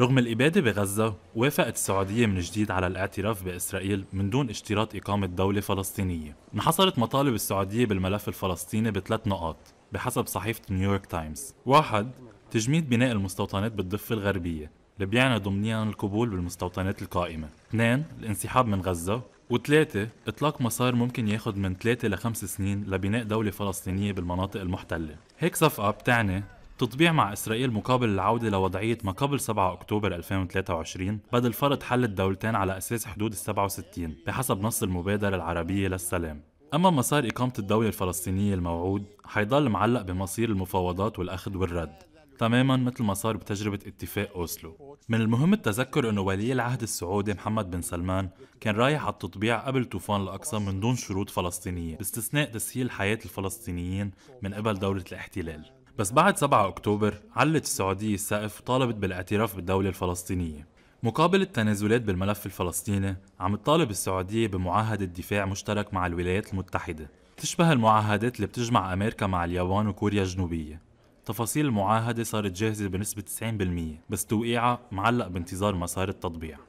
رغم الإبادة بغزة وافقت السعودية من جديد على الاعتراف بإسرائيل من دون اشتراط إقامة دولة فلسطينية انحصرت مطالب السعودية بالملف الفلسطيني بثلاث نقاط بحسب صحيفة نيويورك تايمز واحد تجميد بناء المستوطنات بالضفة الغربية اللي بيعني ضمنيا القبول بالمستوطنات القائمة اثنين الانسحاب من غزة وثلاثة إطلاق مسار ممكن ياخد من ثلاثة لخمس سنين لبناء دولة فلسطينية بالمناطق المحتلة هيك صفقة بتعني تطبيع مع إسرائيل مقابل العودة لوضعية ما قبل 7 أكتوبر 2023 بدل فرض حل الدولتين على أساس حدود ال 67 بحسب نص المبادرة العربية للسلام أما مسار إقامة الدولة الفلسطينية الموعود حيضل معلق بمصير المفاوضات والأخذ والرد تماما مثل ما صار بتجربة اتفاق أوسلو من المهم التذكر أنه ولي العهد السعودي محمد بن سلمان كان رايح على التطبيع قبل طوفان الأقصى من دون شروط فلسطينية باستثناء تسهيل حياة الفلسطينيين من قبل دولة الاحتلال بس بعد 7 أكتوبر علت السعودية السقف وطالبت بالاعتراف بالدولة الفلسطينية مقابل التنازلات بالملف الفلسطيني عم تطالب السعودية بمعاهدة دفاع مشترك مع الولايات المتحدة تشبه المعاهدات اللي بتجمع أمريكا مع اليابان وكوريا الجنوبية تفاصيل المعاهدة صارت جاهزة بنسبة 90% بس توقيعها معلق بانتظار مسار التطبيع